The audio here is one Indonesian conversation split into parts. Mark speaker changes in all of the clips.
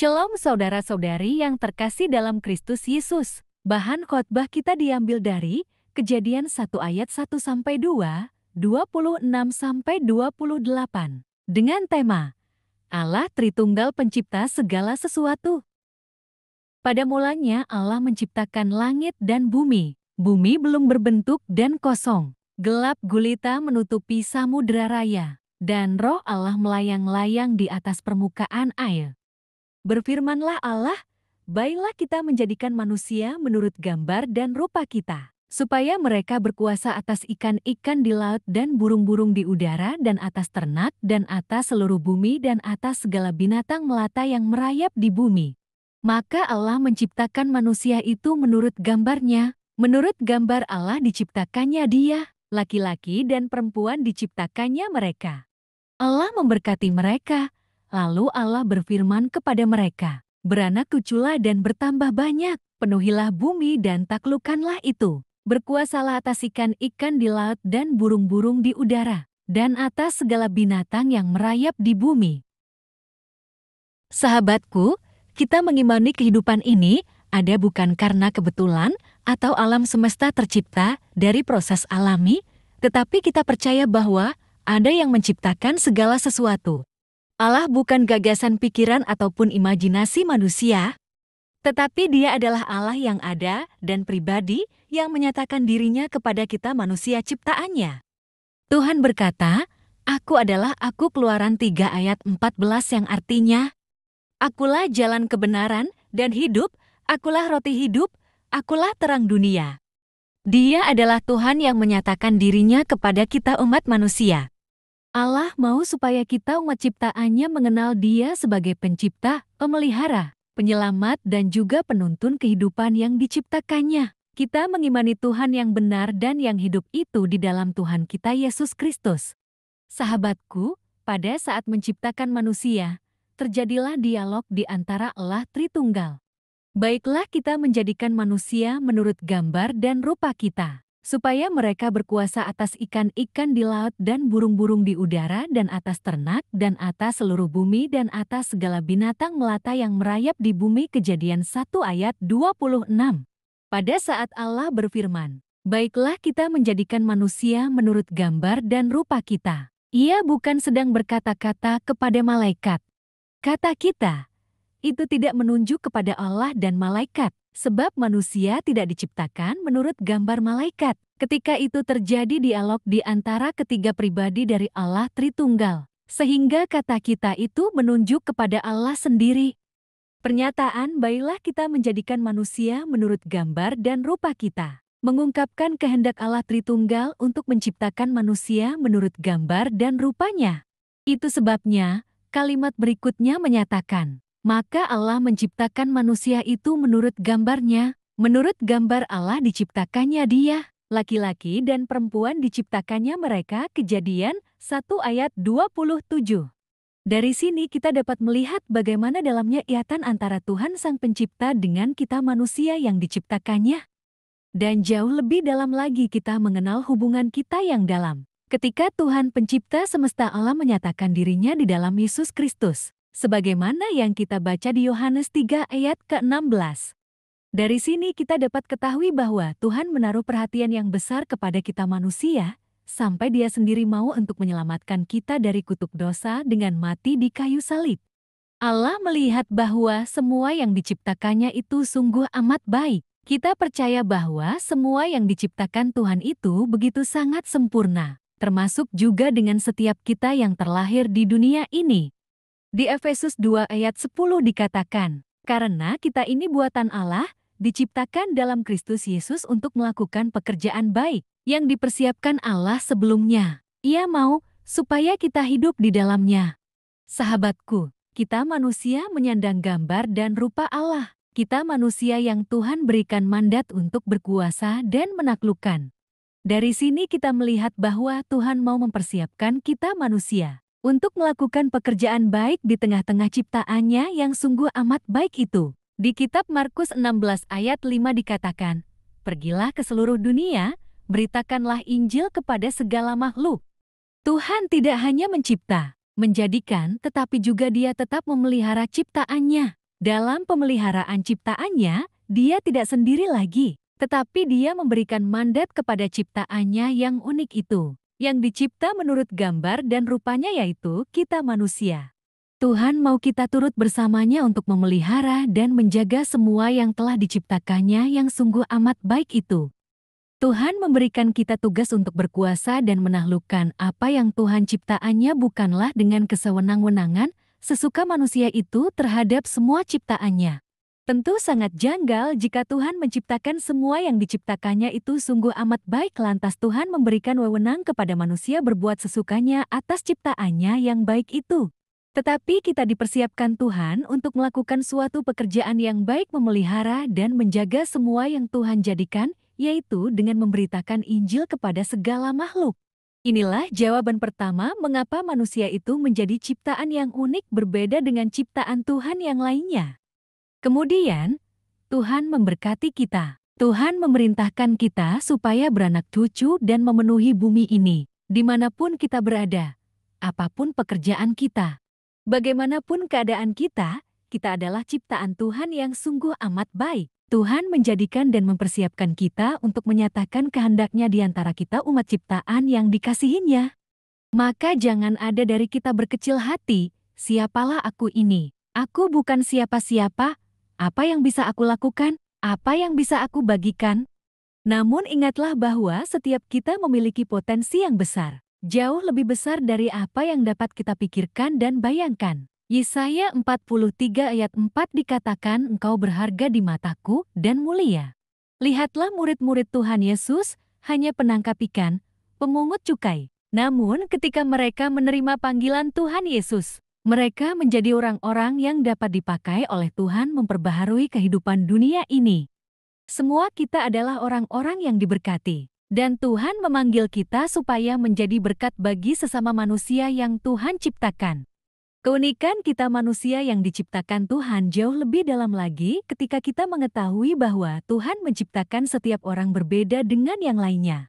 Speaker 1: Shalom saudara-saudari yang terkasih dalam Kristus Yesus. Bahan khotbah kita diambil dari Kejadian 1 ayat 1 sampai 2, 26 sampai 28 dengan tema Allah Tritunggal Pencipta segala sesuatu. Pada mulanya Allah menciptakan langit dan bumi. Bumi belum berbentuk dan kosong. Gelap gulita menutupi samudera raya dan roh Allah melayang-layang di atas permukaan air. Berfirmanlah Allah, baiklah kita menjadikan manusia menurut gambar dan rupa kita, supaya mereka berkuasa atas ikan-ikan di laut dan burung-burung di udara dan atas ternak dan atas seluruh bumi dan atas segala binatang melata yang merayap di bumi. Maka Allah menciptakan manusia itu menurut gambarnya, menurut gambar Allah diciptakannya dia, laki-laki dan perempuan diciptakannya mereka. Allah memberkati mereka, Lalu Allah berfirman kepada mereka, Beranak cuculah dan bertambah banyak, penuhilah bumi dan taklukkanlah itu. Berkuasalah atas ikan-ikan di laut dan burung-burung di udara, dan atas segala binatang yang merayap di bumi. Sahabatku, kita mengimani kehidupan ini ada bukan karena kebetulan atau alam semesta tercipta dari proses alami, tetapi kita percaya bahwa ada yang menciptakan segala sesuatu. Allah bukan gagasan pikiran ataupun imajinasi manusia, tetapi dia adalah Allah yang ada dan pribadi yang menyatakan dirinya kepada kita manusia ciptaannya. Tuhan berkata, Aku adalah aku keluaran 3 ayat 14 yang artinya, Akulah jalan kebenaran dan hidup, akulah roti hidup, akulah terang dunia. Dia adalah Tuhan yang menyatakan dirinya kepada kita umat manusia. Allah mau supaya kita umat ciptaannya mengenal dia sebagai pencipta, pemelihara, penyelamat dan juga penuntun kehidupan yang diciptakannya. Kita mengimani Tuhan yang benar dan yang hidup itu di dalam Tuhan kita Yesus Kristus. Sahabatku, pada saat menciptakan manusia, terjadilah dialog di antara Allah Tritunggal. Baiklah kita menjadikan manusia menurut gambar dan rupa kita supaya mereka berkuasa atas ikan-ikan di laut dan burung-burung di udara dan atas ternak dan atas seluruh bumi dan atas segala binatang melata yang merayap di bumi kejadian 1 ayat 26. Pada saat Allah berfirman, Baiklah kita menjadikan manusia menurut gambar dan rupa kita. Ia bukan sedang berkata-kata kepada malaikat. Kata kita, itu tidak menunjuk kepada Allah dan malaikat Sebab manusia tidak diciptakan menurut gambar malaikat. Ketika itu terjadi dialog di antara ketiga pribadi dari Allah Tritunggal, sehingga kata kita itu menunjuk kepada Allah sendiri. Pernyataan "Baiklah kita menjadikan manusia menurut gambar dan rupa kita" mengungkapkan kehendak Allah Tritunggal untuk menciptakan manusia menurut gambar dan rupanya. Itu sebabnya, kalimat berikutnya menyatakan, maka Allah menciptakan manusia itu menurut gambarnya, menurut gambar Allah diciptakannya dia, laki-laki dan perempuan diciptakannya mereka kejadian 1 ayat 27. Dari sini kita dapat melihat bagaimana dalamnya iatan antara Tuhan Sang Pencipta dengan kita manusia yang diciptakannya. Dan jauh lebih dalam lagi kita mengenal hubungan kita yang dalam. Ketika Tuhan Pencipta semesta alam menyatakan dirinya di dalam Yesus Kristus, sebagaimana yang kita baca di Yohanes 3 ayat ke-16. Dari sini kita dapat ketahui bahwa Tuhan menaruh perhatian yang besar kepada kita manusia, sampai dia sendiri mau untuk menyelamatkan kita dari kutuk dosa dengan mati di kayu salib. Allah melihat bahwa semua yang diciptakannya itu sungguh amat baik. Kita percaya bahwa semua yang diciptakan Tuhan itu begitu sangat sempurna, termasuk juga dengan setiap kita yang terlahir di dunia ini. Di Efesus 2 ayat 10 dikatakan, Karena kita ini buatan Allah, diciptakan dalam Kristus Yesus untuk melakukan pekerjaan baik, yang dipersiapkan Allah sebelumnya. Ia mau, supaya kita hidup di dalamnya. Sahabatku, kita manusia menyandang gambar dan rupa Allah. Kita manusia yang Tuhan berikan mandat untuk berkuasa dan menaklukkan. Dari sini kita melihat bahwa Tuhan mau mempersiapkan kita manusia untuk melakukan pekerjaan baik di tengah-tengah ciptaannya yang sungguh amat baik itu. Di kitab Markus 16 ayat 5 dikatakan, Pergilah ke seluruh dunia, beritakanlah Injil kepada segala makhluk. Tuhan tidak hanya mencipta, menjadikan, tetapi juga dia tetap memelihara ciptaannya. Dalam pemeliharaan ciptaannya, dia tidak sendiri lagi, tetapi dia memberikan mandat kepada ciptaannya yang unik itu yang dicipta menurut gambar dan rupanya yaitu kita manusia. Tuhan mau kita turut bersamanya untuk memelihara dan menjaga semua yang telah diciptakannya yang sungguh amat baik itu. Tuhan memberikan kita tugas untuk berkuasa dan menaklukkan apa yang Tuhan ciptaannya bukanlah dengan kesewenang-wenangan sesuka manusia itu terhadap semua ciptaannya. Tentu sangat janggal jika Tuhan menciptakan semua yang diciptakannya itu sungguh amat baik lantas Tuhan memberikan wewenang kepada manusia berbuat sesukanya atas ciptaannya yang baik itu. Tetapi kita dipersiapkan Tuhan untuk melakukan suatu pekerjaan yang baik memelihara dan menjaga semua yang Tuhan jadikan, yaitu dengan memberitakan Injil kepada segala makhluk. Inilah jawaban pertama mengapa manusia itu menjadi ciptaan yang unik berbeda dengan ciptaan Tuhan yang lainnya. Kemudian, Tuhan memberkati kita. Tuhan memerintahkan kita supaya beranak cucu dan memenuhi bumi ini, dimanapun kita berada, apapun pekerjaan kita. Bagaimanapun keadaan kita, kita adalah ciptaan Tuhan yang sungguh amat baik. Tuhan menjadikan dan mempersiapkan kita untuk menyatakan kehendaknya di antara kita umat ciptaan yang dikasihinya. Maka jangan ada dari kita berkecil hati, siapalah aku ini. Aku bukan siapa-siapa, apa yang bisa aku lakukan? Apa yang bisa aku bagikan? Namun ingatlah bahwa setiap kita memiliki potensi yang besar, jauh lebih besar dari apa yang dapat kita pikirkan dan bayangkan. Yesaya 43 ayat 4 dikatakan engkau berharga di mataku dan mulia. Lihatlah murid-murid Tuhan Yesus hanya penangkap ikan, pemungut cukai. Namun ketika mereka menerima panggilan Tuhan Yesus, mereka menjadi orang-orang yang dapat dipakai oleh Tuhan memperbaharui kehidupan dunia ini. Semua kita adalah orang-orang yang diberkati, dan Tuhan memanggil kita supaya menjadi berkat bagi sesama manusia yang Tuhan ciptakan. Keunikan kita manusia yang diciptakan Tuhan jauh lebih dalam lagi ketika kita mengetahui bahwa Tuhan menciptakan setiap orang berbeda dengan yang lainnya.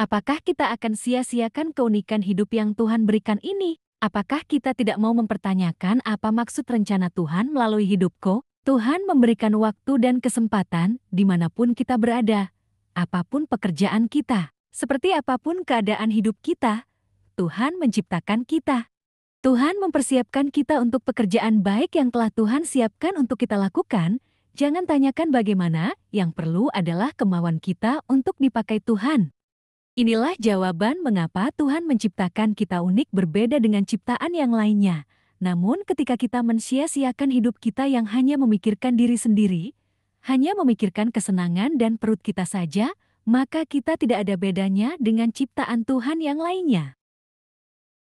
Speaker 1: Apakah kita akan sia-siakan keunikan hidup yang Tuhan berikan ini? Apakah kita tidak mau mempertanyakan apa maksud rencana Tuhan melalui hidupku? Tuhan memberikan waktu dan kesempatan dimanapun kita berada, apapun pekerjaan kita, seperti apapun keadaan hidup kita, Tuhan menciptakan kita. Tuhan mempersiapkan kita untuk pekerjaan baik yang telah Tuhan siapkan untuk kita lakukan. Jangan tanyakan bagaimana, yang perlu adalah kemauan kita untuk dipakai Tuhan. Inilah jawaban mengapa Tuhan menciptakan kita unik berbeda dengan ciptaan yang lainnya. Namun ketika kita mensia-siakan hidup kita yang hanya memikirkan diri sendiri, hanya memikirkan kesenangan dan perut kita saja, maka kita tidak ada bedanya dengan ciptaan Tuhan yang lainnya.